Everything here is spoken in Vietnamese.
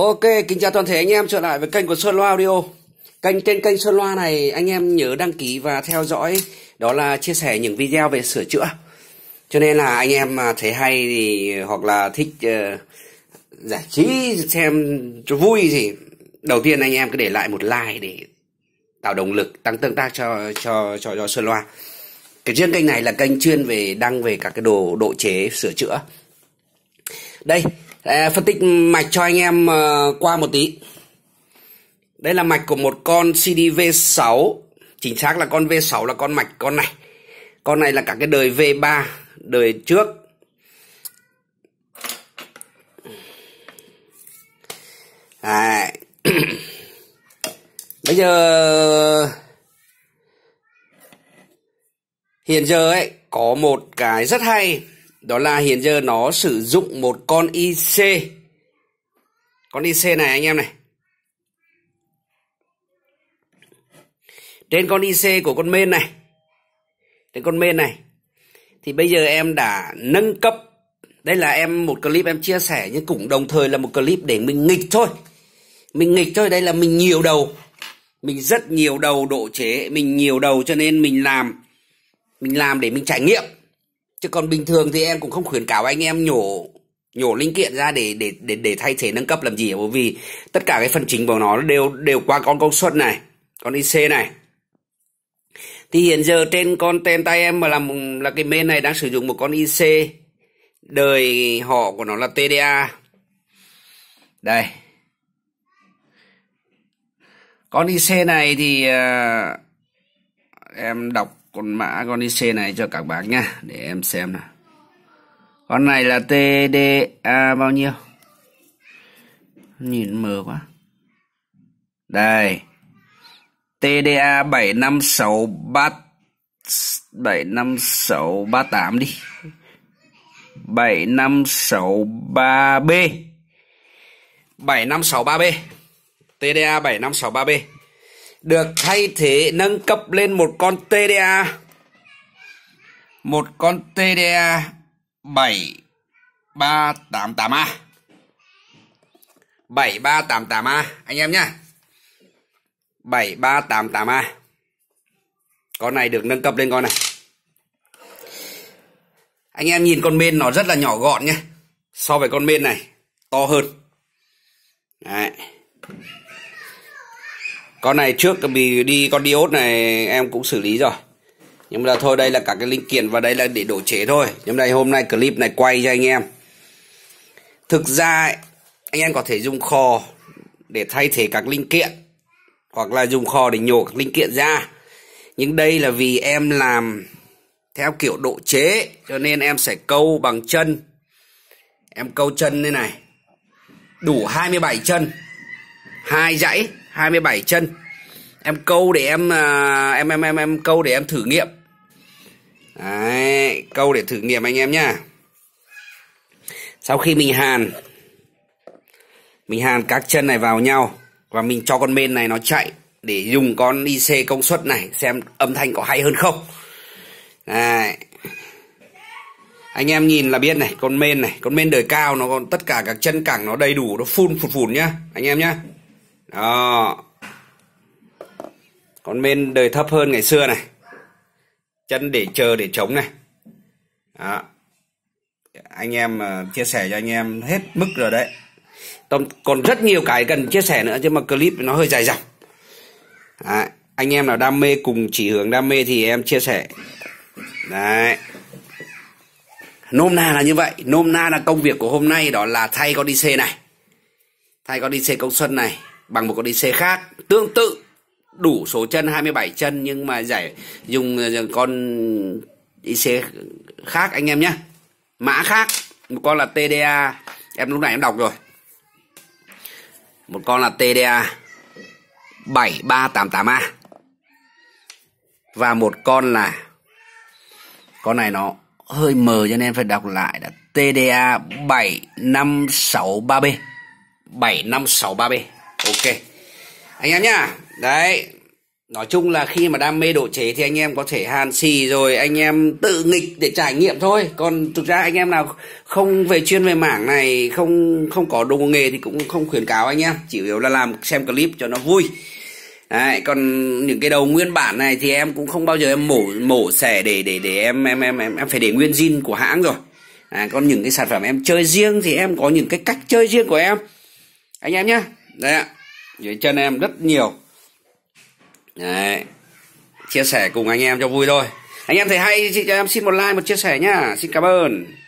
Ok, kính chào toàn thể anh em trở lại với kênh của Sơn Loa Audio. Kênh trên kênh Sơn Loa này anh em nhớ đăng ký và theo dõi đó là chia sẻ những video về sửa chữa. Cho nên là anh em mà thấy hay thì hoặc là thích uh, giải trí xem cho vui gì. đầu tiên anh em cứ để lại một like để tạo động lực tăng tương tác cho cho cho cho Sơn Loa. Cái riêng kênh này là kênh chuyên về đăng về các cái đồ độ chế sửa chữa. Đây, Ờ, phân tích mạch cho anh em ờ, qua một tí đây là mạch của một con CDV6 chính xác là con V6 là con mạch con này con này là cả cái đời V3 đời trước Đấy. bây giờ hiện giờ ấy có một cái rất hay đó là hiện giờ nó sử dụng một con IC con IC này anh em này trên con IC của con main này trên con main này thì bây giờ em đã nâng cấp đây là em một clip em chia sẻ nhưng cũng đồng thời là một clip để mình nghịch thôi mình nghịch thôi đây là mình nhiều đầu mình rất nhiều đầu độ chế mình nhiều đầu cho nên mình làm mình làm để mình trải nghiệm chứ còn bình thường thì em cũng không khuyến cáo anh em nhổ nhổ linh kiện ra để để để để thay thế nâng cấp làm gì bởi vì tất cả cái phần chính của nó đều đều qua con công suất này con IC này thì hiện giờ trên con tên tay em mà làm là cái main này đang sử dụng một con IC đời họ của nó là TDA đây con IC này thì uh, em đọc con mã con IC này cho các bác nha để em xem nào con này là TDA bao nhiêu nhìn mờ quá đây TDA 756 bát 75638 đi 7563B 7563B TDA 7563B được thay thế nâng cấp lên một con TDA một con TDA 7388A 7388A anh em nhá 7388A con này được nâng cấp lên con này anh em nhìn con bên nó rất là nhỏ gọn nhé so với con bên này to hơn đấy con này trước bị đi con diode này em cũng xử lý rồi nhưng mà thôi đây là cả cái linh kiện và đây là để đổ chế thôi nhưng đây hôm nay clip này quay cho anh em thực ra anh em có thể dùng kho để thay thế các linh kiện hoặc là dùng kho để nhổ các linh kiện ra nhưng đây là vì em làm theo kiểu độ chế cho nên em sẽ câu bằng chân em câu chân như này đủ 27 chân hai dãy 27 chân em câu để em à, em em em em câu để em thử nghiệm Đấy, câu để thử nghiệm anh em nhá sau khi mình hàn mình hàn các chân này vào nhau và mình cho con men này nó chạy để dùng con IC công suất này xem âm thanh có hay hơn không Đấy. anh em nhìn là biết này con men này con men đời cao nó còn tất cả các chân cẳng nó đầy đủ nó phun phụt phụt nhá anh em nhá đó còn bên đời thấp hơn ngày xưa này chân để chờ để chống này đó. anh em ờ, chia sẻ cho anh em hết mức rồi đấy còn rất nhiều cái cần chia sẻ nữa chứ mà clip nó hơi dài dòng đấy. anh em nào đam mê cùng chỉ hướng đam mê thì em chia sẻ đấy nôm na là như vậy nôm na là công việc của hôm nay đó là thay con đi xe này thay con đi xe công suất này bằng một con ic khác tương tự đủ số chân 27 chân nhưng mà giải dùng ờ, con ic khác anh em nhé mã khác một con là TDA em lúc nãy em đọc rồi một con là TDA 7388A và một con là con này nó hơi mờ cho nên phải đọc lại là TDA 7563B 7563B ok anh em nhá đấy nói chung là khi mà đam mê độ chế thì anh em có thể hàn xì rồi anh em tự nghịch để trải nghiệm thôi còn thực ra anh em nào không về chuyên về mảng này không không có đồ nghề thì cũng không khuyến cáo anh em chỉ yếu là làm xem clip cho nó vui Đấy, còn những cái đầu nguyên bản này thì em cũng không bao giờ em mổ mổ xẻ để để để em em em em, em phải để nguyên zin của hãng rồi à, còn những cái sản phẩm em chơi riêng thì em có những cái cách chơi riêng của em anh em nhá đấy ạ dưới chân em rất nhiều Đấy. chia sẻ cùng anh em cho vui thôi anh em thấy hay chị cho em xin một like một chia sẻ nhá xin cảm ơn